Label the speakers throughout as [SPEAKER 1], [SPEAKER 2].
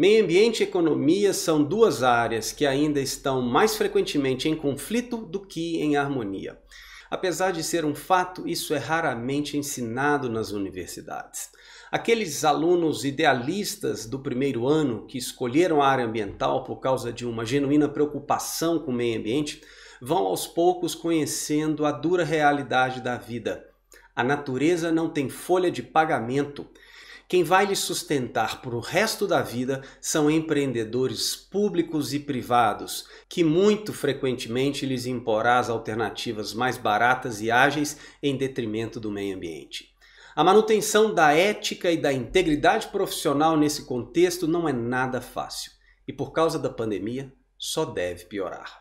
[SPEAKER 1] Meio ambiente e economia são duas áreas que ainda estão mais frequentemente em conflito do que em harmonia. Apesar de ser um fato, isso é raramente ensinado nas universidades. Aqueles alunos idealistas do primeiro ano que escolheram a área ambiental por causa de uma genuína preocupação com o meio ambiente vão aos poucos conhecendo a dura realidade da vida. A natureza não tem folha de pagamento quem vai lhe sustentar para o resto da vida são empreendedores públicos e privados, que muito frequentemente lhes imporá as alternativas mais baratas e ágeis em detrimento do meio ambiente. A manutenção da ética e da integridade profissional nesse contexto não é nada fácil e, por causa da pandemia, só deve piorar.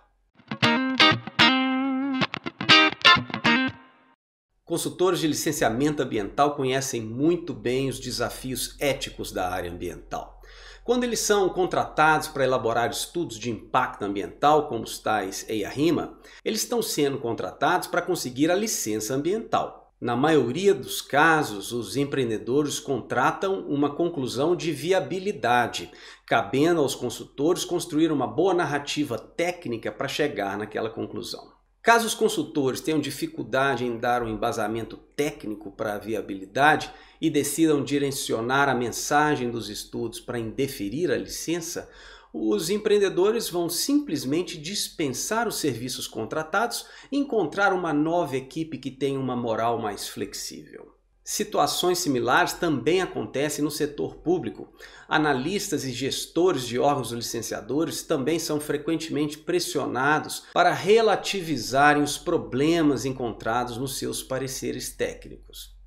[SPEAKER 1] Consultores de licenciamento ambiental conhecem muito bem os desafios éticos da área ambiental. Quando eles são contratados para elaborar estudos de impacto ambiental, como os tais EIA-RIMA, eles estão sendo contratados para conseguir a licença ambiental. Na maioria dos casos, os empreendedores contratam uma conclusão de viabilidade, cabendo aos consultores construir uma boa narrativa técnica para chegar naquela conclusão. Caso os consultores tenham dificuldade em dar um embasamento técnico para a viabilidade e decidam direcionar a mensagem dos estudos para indeferir a licença, os empreendedores vão simplesmente dispensar os serviços contratados e encontrar uma nova equipe que tenha uma moral mais flexível. Situações similares também acontecem no setor público. Analistas e gestores de órgãos licenciadores também são frequentemente pressionados para relativizarem os problemas encontrados nos seus pareceres técnicos.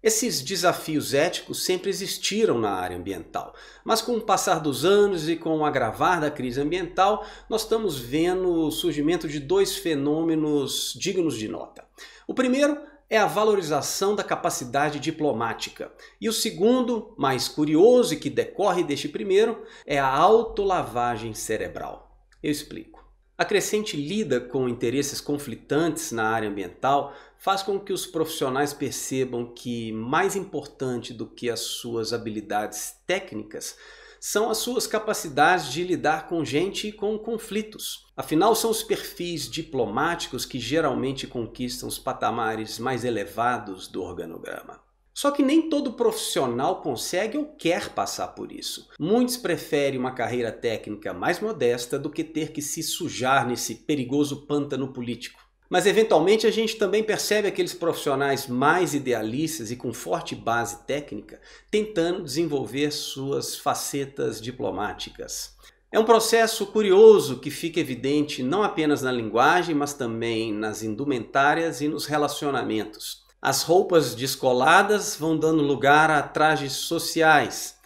[SPEAKER 1] Esses desafios éticos sempre existiram na área ambiental, mas com o passar dos anos e com o agravar da crise ambiental, nós estamos vendo o surgimento de dois fenômenos dignos de nota. O primeiro é a valorização da capacidade diplomática. E o segundo, mais curioso e que decorre deste primeiro, é a autolavagem cerebral. Eu explico. A crescente lida com interesses conflitantes na área ambiental faz com que os profissionais percebam que mais importante do que as suas habilidades técnicas são as suas capacidades de lidar com gente e com conflitos. Afinal, são os perfis diplomáticos que geralmente conquistam os patamares mais elevados do organograma. Só que nem todo profissional consegue ou quer passar por isso. Muitos preferem uma carreira técnica mais modesta do que ter que se sujar nesse perigoso pântano político. Mas eventualmente a gente também percebe aqueles profissionais mais idealistas e com forte base técnica tentando desenvolver suas facetas diplomáticas. É um processo curioso que fica evidente não apenas na linguagem, mas também nas indumentárias e nos relacionamentos. As roupas descoladas vão dando lugar a trajes sociais.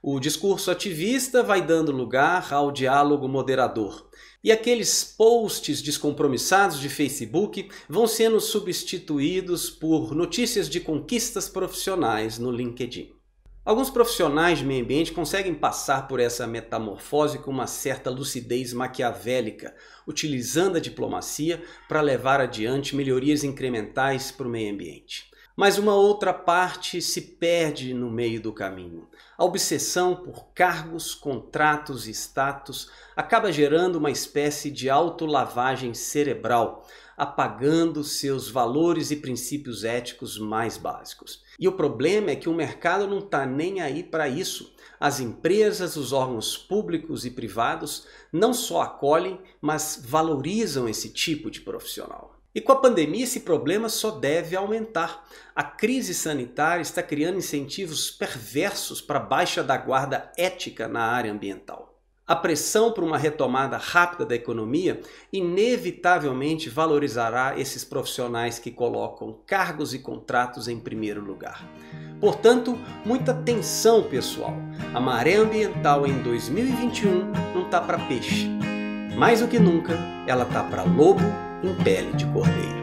[SPEAKER 1] O discurso ativista vai dando lugar ao diálogo moderador. E aqueles posts descompromissados de Facebook vão sendo substituídos por notícias de conquistas profissionais no LinkedIn. Alguns profissionais de meio ambiente conseguem passar por essa metamorfose com uma certa lucidez maquiavélica, utilizando a diplomacia para levar adiante melhorias incrementais para o meio ambiente mas uma outra parte se perde no meio do caminho. A obsessão por cargos, contratos e status acaba gerando uma espécie de autolavagem cerebral, apagando seus valores e princípios éticos mais básicos. E o problema é que o mercado não está nem aí para isso. As empresas, os órgãos públicos e privados não só acolhem, mas valorizam esse tipo de profissional. E com a pandemia, esse problema só deve aumentar. A crise sanitária está criando incentivos perversos para a baixa da guarda ética na área ambiental. A pressão para uma retomada rápida da economia inevitavelmente valorizará esses profissionais que colocam cargos e contratos em primeiro lugar. Portanto, muita atenção, pessoal. A maré ambiental em 2021 não está para peixe. Mais do que nunca, ela está para lobo em pele de cordeiro.